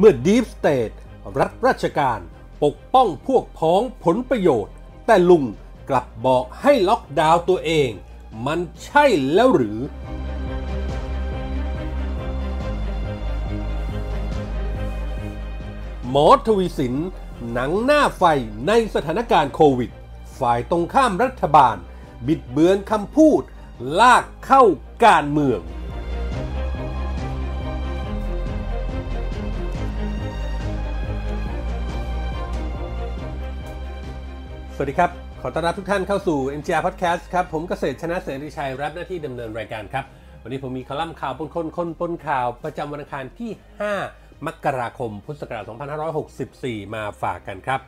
เมื่อดีฟสเตทรัฐราชการปกป้องพวกพ้องผลประโยชน์ แต่ลุงกลับบอกให้ล็อกดาวน์ตัวเองมันใช่แล้วหรือ หมอทวีสินหนังหน้าไฟในสถานการณ์โควิด ฝ่ายตรงข้ามรัฐบาลบิดเบือนคำพูดลากเข้าการเมืองสวัสดีครับ ขอต้อนรับทุกท่านเข้าสู่ MGR Podcast ครับ ผมเกษตรชนะเสรีชัยรับหน้าที่ดำเนินรายการครับ วันนี้ผมมีคอลัมน์ข่าวปนคนคนปนข่าวประจำวันอังคารที่ 5 มกราคม พุทธศักราช2564 มาฝากกันครับ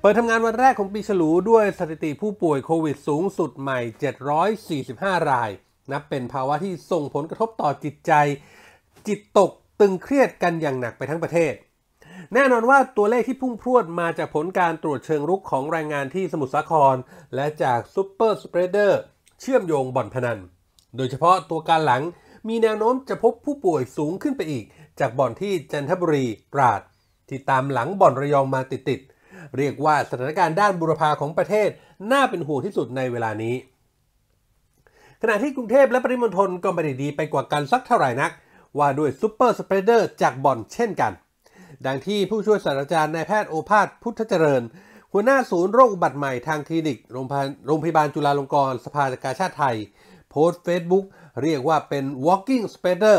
เปิดทำงานวันแรกของปีฉลูด้วย สถิติผู้ป่วยโควิดสูงสุดใหม่ 745 ราย นับเป็นภาวะที่ส่งผลกระทบต่อจิตใจ จิตตกตึงเครียดกันอย่างหนักไปทั้งประเทศแน่นอนว่าตัวเลขที่พุ่งพรวดมาจากผลการตรวจเชิงรุกของแรงงานที่สมุทรสาคร และจากซูเปอร์สเปรเดอร์เชื่อมโยงบ่อนพนัน โดยเฉพาะตัวการหลังมีแนวโน้มจะพบผู้ป่วยสูงขึ้นไปอีก จากบ่อนที่จันทบุรีตราดที่ตามหลังบ่อนระยองมาติด ๆ เรียกว่าสถานการณ์ด้านบุรพาของประเทศน่าเป็นห่วงที่สุดในเวลานี้ขณะที่กรุงเทพและปริมณฑลก็ไม่ได้ดีไปกว่ากันสักเท่าไหร่นัก ว่าด้วยซูเปอร์สเปรเดอร์จากบ่อนเช่นกันดังที่ผู้ช่วยศาสตราจารย์นายแพทย์โอภาสพุทธเจริญหัวหน้าศูนย์โรคอุบัติใหม่ทางคลินิก โรงพยาบาลจุฬาลงกรณ์สภากาชาติไทย โพสต์เฟซบุ๊กเรียกว่าเป็น walking spider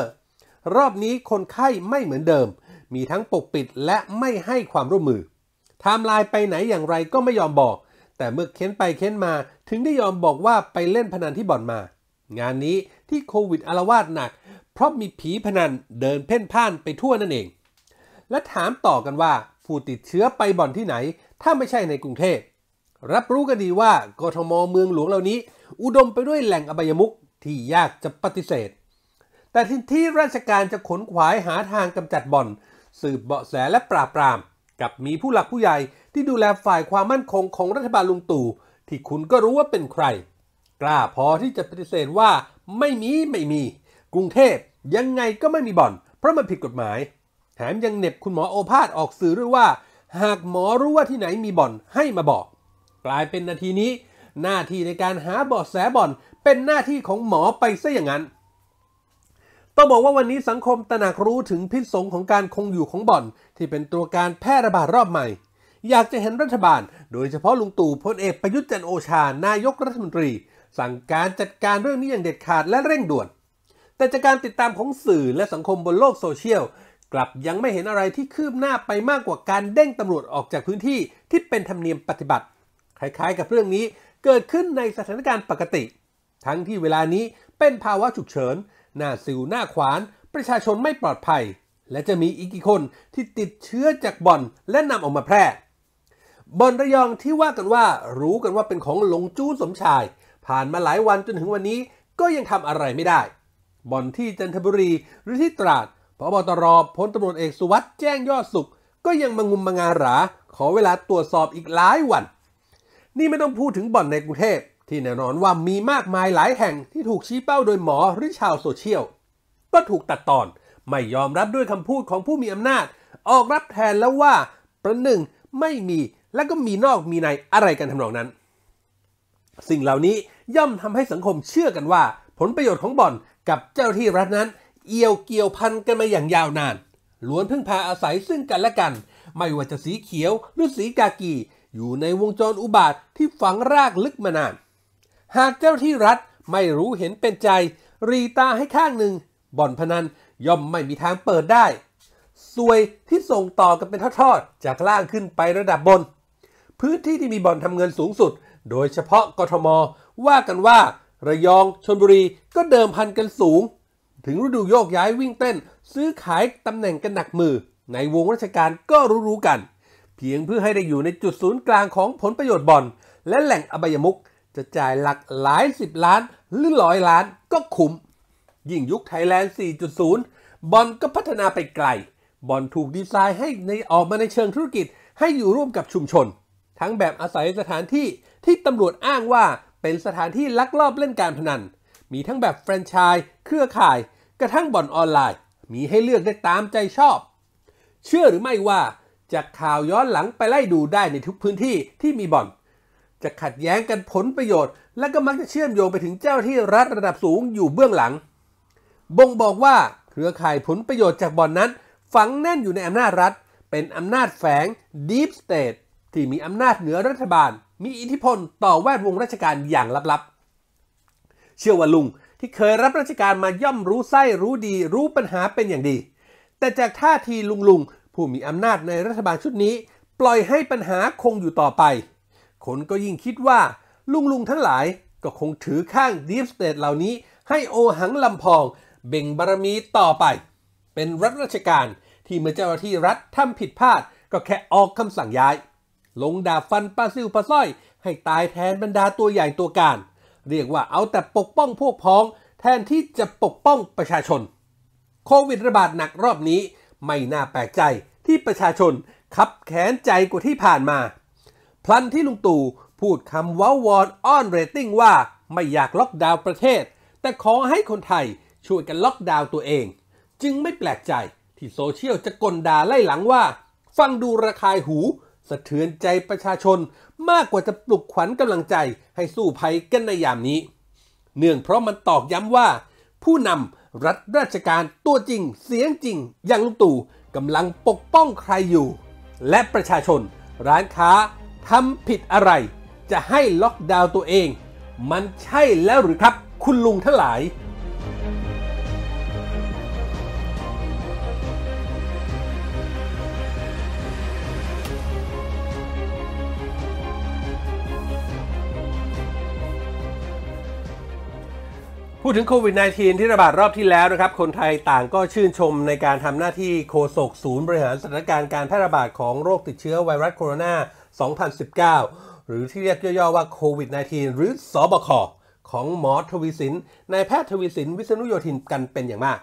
รอบนี้คนไข้ไม่เหมือนเดิม มีทั้งปกปิดและไม่ให้ความร่วมมือไทม์ไลน์ไปไหนอย่างไรก็ไม่ยอมบอก แต่เมื่อเค้นไปเค้นมาถึงได้ยอมบอกว่าไปเล่นพนันที่บ่อนมา งานนี้ที่โควิดอารวาสหนักเพราะมีผีพนันเดินเพ่นพ่านไปทั่วนั่นเองและถามต่อกันว่าผู้ติดเชื้อไปบ่อนที่ไหน ถ้าไม่ใช่ในกรุงเทพรับรู้กันดีว่ากทมเมืองหลวงเหล่านี้ อุดมไปด้วยแหล่งอบายมุขที่ยากจะปฏิเสธ แต่ทิ้ที่ราชการจะขนขวายหาทางกำจัดบ่อน สืบเบาะแสและปราบปราม กับมีผู้หลักผู้ใหญ่ที่ดูแลฝ่ายความมั่นคงของรัฐบาลลุงตู่ที่คุณก็รู้ว่าเป็นใคร กล้าพอที่จะปฏิเสธว่าไม่มีไม่มี กรุงเทพยังไงก็ไม่มีบ่อน เพราะมันผิดกฎหมายแถมยังเน็บคุณหมอโอภาสออกสื่อด้วยว่า หากหมอรู้ว่าที่ไหนมีบ่อน ให้มาบอก กลายเป็นนาทีนี้ หน้าที่ในการหาเบาะแสบ่อนเป็นหน้าที่ของหมอไปซะอย่างนั้นต้องบอกว่าวันนี้สังคมตระหนักรู้ถึงพิษสงของการคงอยู่ของบ่อน ที่เป็นตัวการแพร่ระบาดรอบใหม่ อยากจะเห็นรัฐบาล โดยเฉพาะลุงตู่พลเอกประยุทธ์จันโอชานายกรัฐมนตรี สั่งการจัดการเรื่องนี้อย่างเด็ดขาดและเร่งด่วนแต่จากการติดตามของสื่อและสังคมบนโลกโซเชียลกลับยังไม่เห็นอะไรที่คืบหน้าไปมากกว่าการเด้งตำรวจออกจากพื้นที่ ที่เป็นธรรมเนียมปฏิบัติ คล้ายๆกับเรื่องนี้เกิดขึ้นในสถานการณ์ปกติ ทั้งที่เวลานี้เป็นภาวะฉุกเฉินหน้าสิวหน้าขวาน ประชาชนไม่ปลอดภัย และจะมีอีกกี่คนที่ติดเชื้อจากบ่อนและนำออกมาแพร่ บ่อนระยองที่ว่ากันว่ารู้กันว่าเป็นของหลงจู้สมชาย ผ่านมาหลายวันจนถึงวันนี้ ก็ยังทำอะไรไม่ได้ บ่อนที่จันทบุรีหรือที่ตราดพบตรพลตำรวจเอกสุวัสด์แจ้งยอดสุข ก็ยังมางุมมางาหราขอเวลาตรวจสอบอีกหลายวัน นี่ไม่ต้องพูดถึงบ่อนในกรุงเทพที่แน่นอนว่ามีมากมายหลายแห่งที่ถูกชี้เป้าโดยหมอหรือชาวโซเชียลก็ถูกตัดตอนไม่ยอมรับด้วยคำพูดของผู้มีอำนาจ ออกรับแทนแล้วว่า ประหนึ่งไม่มีและก็มีนอกมีในอะไรกันทำนองนั้น สิ่งเหล่านี้ย่อมทำให้สังคมเชื่อกันว่า ผลประโยชน์ของบ่อนกับเจ้าที่รัฐนั้นเอี่ยวเกี่ยวพันกันมาอย่างยาวนาน ล้วนพึ่งพาอาศัยซึ่งกันและกัน ไม่ว่าจะสีเขียวหรือสีกากีอยู่ในวงจรอุบาทที่ฝังรากลึกมานาน หากเจ้าที่รัฐไม่รู้เห็นเป็นใจ รีตาให้ข้างหนึ่ง บ่อนพนันย่อมไม่มีทางเปิดได้ซวยที่ส่งต่อกันเป็นทอดๆจากล่างขึ้นไประดับบน พื้นที่ที่มีบ่อนทำเงินสูงสุด โดยเฉพาะกทม ว่ากันว่า ระยองชนบุรีก็เดิมพันกันสูงถึงฤดูโยกย้ายวิ่งเต้น ซื้อขายตำแหน่งกันหนักมือ ในวงราชการก็รู้ๆกัน เพียงเพื่อให้ได้อยู่ในจุดศูนย์กลางของผลประโยชน์บอลและแหล่งอบายมุกจะจ่ายหลักหลายสิบล้านหรือร้อยล้านก็คุ้มยิ่งยุคไทยแลนด์ 4.0 บอลก็พัฒนาไปไกลบอลถูกดีไซน์ให้ในออกมาในเชิงธุรกิจ ให้อยู่ร่วมกับชุมชน ทั้งแบบอาศัยสถานที่ที่ตำรวจอ้างว่าเป็นสถานที่ลักลอบเล่นการพนันมีทั้งแบบแฟรนไชส์เครือข่ายกระทั่งบ่อนออนไลน์มีให้เลือกได้ตามใจชอบ เชื่อหรือไม่ว่าจากข่าวย้อนหลังไปไล่ดูได้ในทุกพื้นที่ที่มีบ่อน จะขัดแย้งกันผลประโยชน์และก็มักจะเชื่อมโยงไปถึงเจ้าที่รัฐระดับสูงอยู่เบื้องหลัง บ่งบอกว่าเครือข่ายผลประโยชน์จากบ่อนนั้น ฝังแน่นอยู่ในอำนาจรัฐ เป็นอำนาจแฝง deep state ที่มีอำนาจเหนือรัฐบาล มีอิทธิพลต่อแวดวงราชการอย่างลับๆ เชื่อว่าลุงที่เคยรับราชการมาย่อมรู้ไส้ รู้ดีรู้ปัญหาเป็นอย่างดี แต่จากท่าทีลุงลุงผู้มีอำนาจในรัฐบาลชุดนี้ ปล่อยให้ปัญหาคงอยู่ต่อไป คนก็ยิ่งคิดว่า ลุงลุงทั้งหลายก็คงถือข้างดีฟสเตทเหล่านี้ ให้โอหังลำพอง เบ่งบารมีต่อไป เป็นรัฐราชการที่เมื่อเจ้าหน้าที่รัฐทำผิดพลาด ก็แค่ออกคำสั่งย้าย ลงดาบฟันปลาซิวปลาสร้อย ให้ตายแทนบรรดาตัวใหญ่ตัวการเรียกว่าเอาแต่ปกป้องพวกพ้องแทนที่จะปกป้องประชาชน โควิดระบาดหนักรอบนี้ไม่น่าแปลกใจที่ประชาชนขับแขนใจกว่าที่ผ่านมา พลันที่ลุงตู่พูดคำว้าวอนอ้อนเรตติ้งว่าไม่อยากล็อกดาวน์ประเทศ แต่ขอให้คนไทยช่วยกันล็อกดาวน์ตัวเอง จึงไม่แปลกใจที่โซเชียลจะกลด่าไล่หลังว่า ฟังดูระคายหูสะเทือนใจประชาชนมากกว่าจะปลุกขวัญกำลังใจให้สู้ภัยกันในยามนี้ เนื่องเพราะมันตอกย้ำว่า ผู้นำรัฐราชการตัวจริงเสียงจริงยังตู่กำลังปกป้องใครอยู่ และประชาชนร้านค้าทำผิดอะไร จะให้ล็อกดาวน์ตัวเอง มันใช่แล้วหรือครับคุณลุงทั้งหลายพูดถึงโควิด -19 ที่ระบาดรอบที่แล้วนะครับ คนไทยต่างก็ชื่นชมในการทำหน้าที่โฆษกศูนย์บริหารสถานการณ์การแพร่ระบาดของโรคติดเชื้อไวรัสโคโรนา 2019 หรือที่เรียกย่อๆว่าโควิด -19 หรือสอบคของหมอทวีสิน นายแพทย์ทวีสินวิษณุโยธินกันเป็นอย่างมาก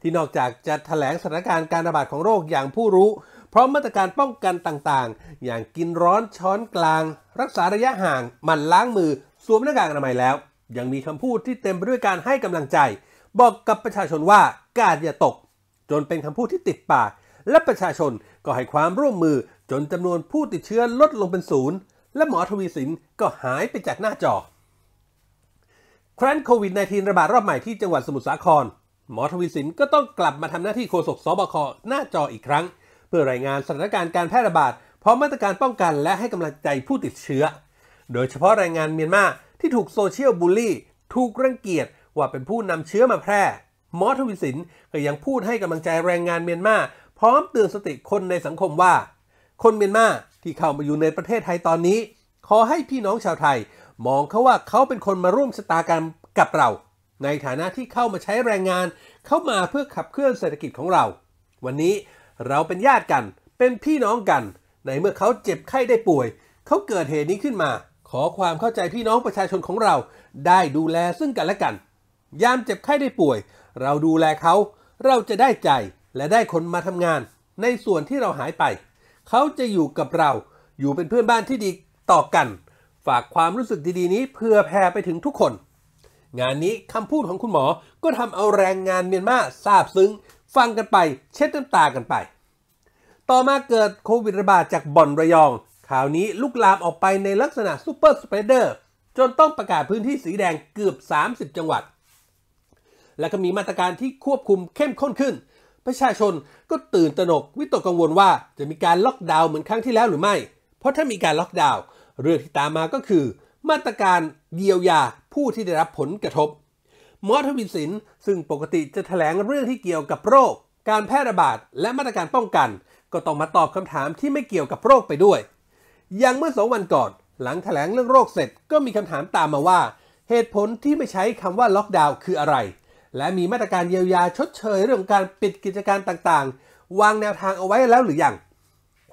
ที่นอกจากจะถแถลงสถานการณ์การระบาดของโรคอย่างผู้รู้พร้อมมาตรการป้องกันต่างๆ อย่างกินร้อนช้อนกลาง รักษาระยะห่างมันล้างมือ สวมหน้ากากอนามัยแล้วยังมีคำพูดที่เต็มไปด้วยการให้กำลังใจ บอกกับประชาชนว่ากาดอย่าตก จนเป็นคำพูดที่ติดปาก และประชาชนก็ให้ความร่วมมือ จนจำนวนผู้ติดเชื้อลดลงเป็นศูนย์ และหมอทวีสินก็หายไปจากหน้าจอครั้นโควิด -19 ระบาดรอบใหม่ที่จังหวัดสมุทรสาคร หมอทวีสินก็ต้องกลับมาทำหน้าที่โฆษกสบคหน้าจออีกครั้ง เพื่อรายงานสถานการณ์การแพร่ระบาดพร้อมมาตรการป้องกัน และให้กำลังใจผู้ติดเชื้อ โดยเฉพาะแรงงานเมียนมาที่ถูกโซเชียลบูลลี่ถูกรังเกียจว่าเป็นผู้นำเชื้อมาแพร่ หมอทวิสินก็ยังพูดให้กำลังใจแรงงานเมียนมาพร้อมเตือนสติคนในสังคมว่า คนเมียนมาที่เข้ามาอยู่ในประเทศไทยตอนนี้ ขอให้พี่น้องชาวไทย มองเขาว่าเขาเป็นคนมาร่วมชะตากรรมกับเรา ในฐานะที่เข้ามาใช้แรงงานเข้ามาเพื่อขับเคลื่อนเศรษฐกิจของเรา วันนี้เราเป็นญาติกันเป็นพี่น้องกัน ในเมื่อเขาเจ็บไข้ได้ป่วยเขาเกิดเหตุนี้ขึ้นมาขอความเข้าใจพี่น้องประชาชนของเราได้ดูแลซึ่งกันและกัน ยามเจ็บไข้ได้ป่วย เราดูแลเขาเราจะได้ใจและได้คนมาทำงาน ในส่วนที่เราหายไปเขาจะอยู่กับเราอยู่เป็นเพื่อนบ้านที่ดีต่อกัน ฝากความรู้สึกดีๆนี้เพื่อแผ่ไปถึงทุกคน งานนี้คำพูดของคุณหมอก็ทำเอาแรงงานเมียนมาซาบซึ้ง ฟังกันไป เช็ดน้ำตากันไป ต่อมาเกิดโควิดระบาดจากบ่อนระยองข่าวนี้ลุกลามออกไปในลักษณะซูเปอร์สเปเดอร์จนต้องประกาศพื้นที่สีแดงเกือบ 30 จังหวัด และก็มีมาตรการที่ควบคุมเข้มข้นขึ้นประชาชนก็ตื่นตระหนกวิตกกังวลว่าจะมีการล็อกดาวน์เหมือนครั้งที่แล้วหรือไม่ เพราะถ้ามีการล็อกดาวน์เรื่องที่ตามมาก็คือ มาตรการเยียวยาผู้ที่ได้รับผลกระทบ หมอทวินสินซึ่งปกติจะถแถลงเรื่องที่เกี่ยวกับโรค การแพร่ระบาดและมาตรการป้องกัน ก็ต้องมาตอบคำถามที่ไม่เกี่ยวกับโรคไปด้วยอย่างเมื่อสองวันก่อนหลังถแถลงเรื่องโรคเสร็จก็มีคำถามตามมาว่า เหตุผลที่ไม่ใช้คำว่าล็อกดาวน์คืออะไร และมีมาตรการเยียวยาชดเชยเรื่องการปิดกิจการต่างๆ วางแนวทางเอาไว้แล้วหรือยัง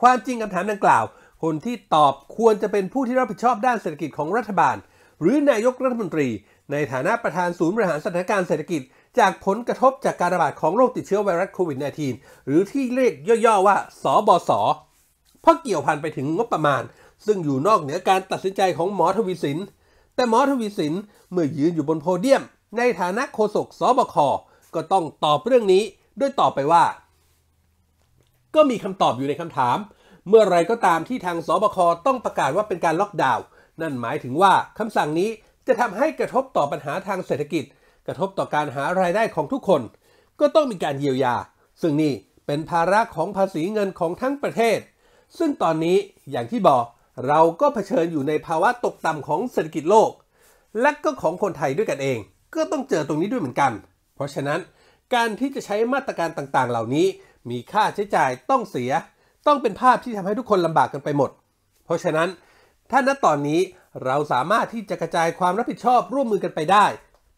ความจริงคำถามดังกล่าว คนที่ตอบควรจะเป็นผู้ที่รับผิดชอบด้านเศรษฐกิจของรัฐบาล หรือนายกรัฐมนตรี ในฐานะประธานศูนย์บริหารสถานการณ์เศรษฐกิจ จากผลกระทบจากการระบาดของโรคติดเชื้อไวรัสโควิด -19 หรือที่เรียกย่อๆว่า สบศเพราะเกี่ยวพันไปถึงงบประมาณ ซึ่งอยู่นอกเหนือการตัดสินใจของหมอทวีสิน แต่หมอทวีสินเมื่อยืนอยู่บนโพเดียมในฐานะโฆษกสบคก็ต้องตอบเรื่องนี้ด้วยตอบไปว่า ก็มีคำตอบอยู่ในคำถาม เมื่อไรก็ตามที่ทางสบคต้องประกาศว่าเป็นการล็อกดาวน์นั่นหมายถึงว่าคำสั่งนี้จะทำให้กระทบต่อปัญหาทางเศรษฐกิจ กระทบต่อการหารายได้ของทุกคน ก็ต้องมีการเยียวยา ซึ่งนี่เป็นภาระของภาษีเงินของทั้งประเทศซึ่งตอนนี้อย่างที่บอกเราก็เผชิญอยู่ในภาวะตกต่ำของเศรษฐกิจโลก และก็ของคนไทยด้วยกันเอง ก็ต้องเจอตรงนี้ด้วยเหมือนกัน เพราะฉะนั้นการที่จะใช้มาตรการต่างๆเหล่านี้ มีค่าใช้จ่ายต้องเสีย ต้องเป็นภาพที่ทำให้ทุกคนลำบากกันไปหมด เพราะฉะนั้นถ้าณตอนนี้เราสามารถที่จะกระจายความรับผิดชอบร่วมมือกันไปได้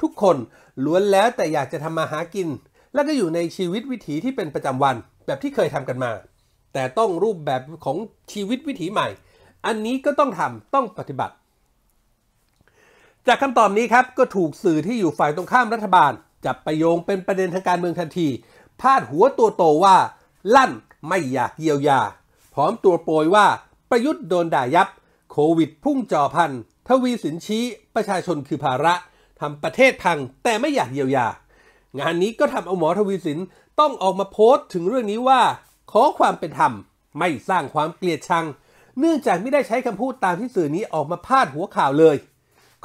ทุกคนล้วนแล้วแต่อยากจะทำมาหากิน และก็อยู่ในชีวิตวิถีที่เป็นประจำวันแบบที่เคยทำกันมาแต่ต้องรูปแบบของชีวิตวิถีใหม่ อันนี้ก็ต้องทำต้องปฏิบัติ จากคำตอบนี้ครับก็ถูกสื่อที่อยู่ฝ่ายตรงข้ามรัฐบาล จับระโยงเป็นประเด็นทางการเมืองทันที พาดหัวตัวโตว่า ลั่นไม่อยากเยียวยา พร้อมตัวโปรยว่าประยุทธ์โดนด่ายับ โควิด พุ่งจ่อพันทวีสินชี้ประชาชนคือภาระทำประเทศพังแต่ไม่อยากเยียวยา งานนี้ก็ทำเอาหมอทวีสินต้องออกมาโพสต์ถึงเรื่องนี้ว่าขอความเป็นธรรมไม่สร้างความเกลียดชัง เนื่องจากไม่ได้ใช้คำพูดตามที่สื่อนี้ออกมาพาดหัวข่าวเลย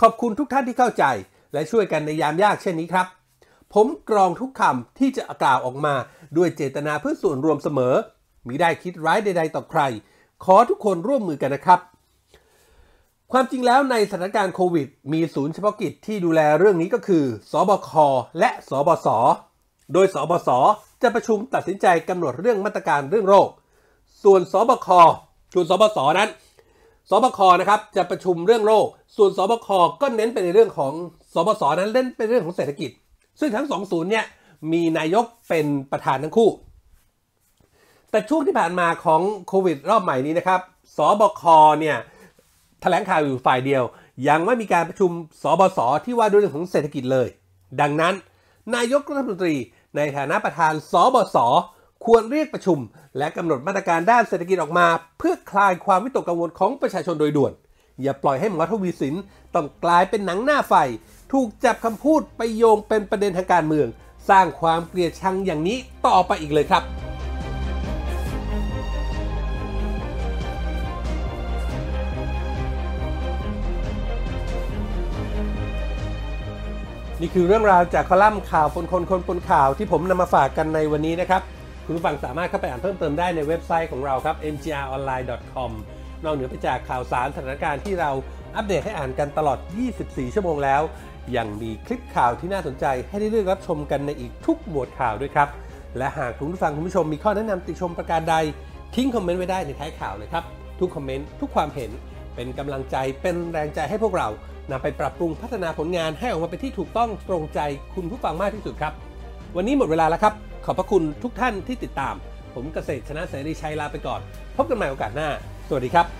ขอบคุณทุกท่านที่เข้าใจและช่วยกันในยามยากเช่นนี้ครับ ผมกรองทุกคำที่จะกล่าวออกมา ด้วยเจตนาเพื่อส่วนรวมเสมอมิได้คิดร้ายใด ๆ ต่อใคร ขอทุกคนร่วมมือกันนะครับ ความจริงแล้วในสถานการณ์โควิดมีศูนย์เฉพาะกิจที่ดูแลเรื่องนี้ก็คือ สบค และสบศโดยสบศจะประชุมตัดสินใจกำหนดเรื่องมาตรการเรื่องโรค ส่วนสบคส่วนสบสนั้น สบค นะครับ จะประชุมเรื่องโรค ส่วนสบค ก็เน้นไปในเรื่องของสบสนั้นเล่นเป็นเรื่องของเศรษฐกิจ ซึ่งทั้งสองศูนย์เนี่ยมีนายกเป็นประธานทั้งคู่ แต่ช่วงที่ผ่านมาของโควิดรอบใหม่นี้นะครับ สบค เนี่ยแถลงข่าวอยู่ฝ่ายเดียว ยังไม่มีการประชุมสบสที่ว่าด้วยเรื่องของเศรษฐกิจเลย ดังนั้นนายกรัฐมนตรีในฐานะประธานสบสควรเรียกประชุม และกำหนดมาตรการด้านเศรษฐกิจออกมา เพื่อคลายความวิตกกังวลของประชาชนโดยด่วน อย่าปล่อยให้หมอทวีสินต้องกลายเป็นหนังหน้าไฟ ถูกจับคำพูดไปโยงเป็นประเด็นทางการเมือง สร้างความเกลียดชังอย่างนี้ต่อไปอีกเลยครับนี่คือเรื่องราวจากคอลัมน์ข่าวคนคนคนคนข่าวที่ผมนำมาฝากกันในวันนี้นะครับ คุณผู้ฟังสามารถเข้าไปอ่านเพิ่มเติมได้ในเว็บไซต์ของเราครับ mgronline.com นอกเหนือไปจากข่าวสารสถานการณ์ที่เราอัปเดตให้อ่านกันตลอด 24 ชั่วโมงแล้ว ยังมีคลิปข่าวที่น่าสนใจให้ได้เลือกรับชมกันในอีกทุกหมวดข่าวด้วยครับและหากคุณผู้ฟังคุณผู้ชมมีข้อแนะนำติชมประการใดทิ้งคอมเมนต์ไว้ได้ในท้ายข่าวเลยครับทุกคอมเมนต์ทุกความเห็นเป็นกำลังใจเป็นแรงใจให้พวกเรานำไปปรับปรุงพัฒนาผลงานให้ออกมาเป็นที่ถูกต้องตรงใจคุณผู้ฟังมากที่สุดครับ วันนี้หมดเวลาแล้วครับ ขอบพระคุณทุกท่านที่ติดตาม ผมเกษตรชนะเสรีชัยลาไปก่อน พบกันใหม่โอกาสหน้า สวัสดีครับ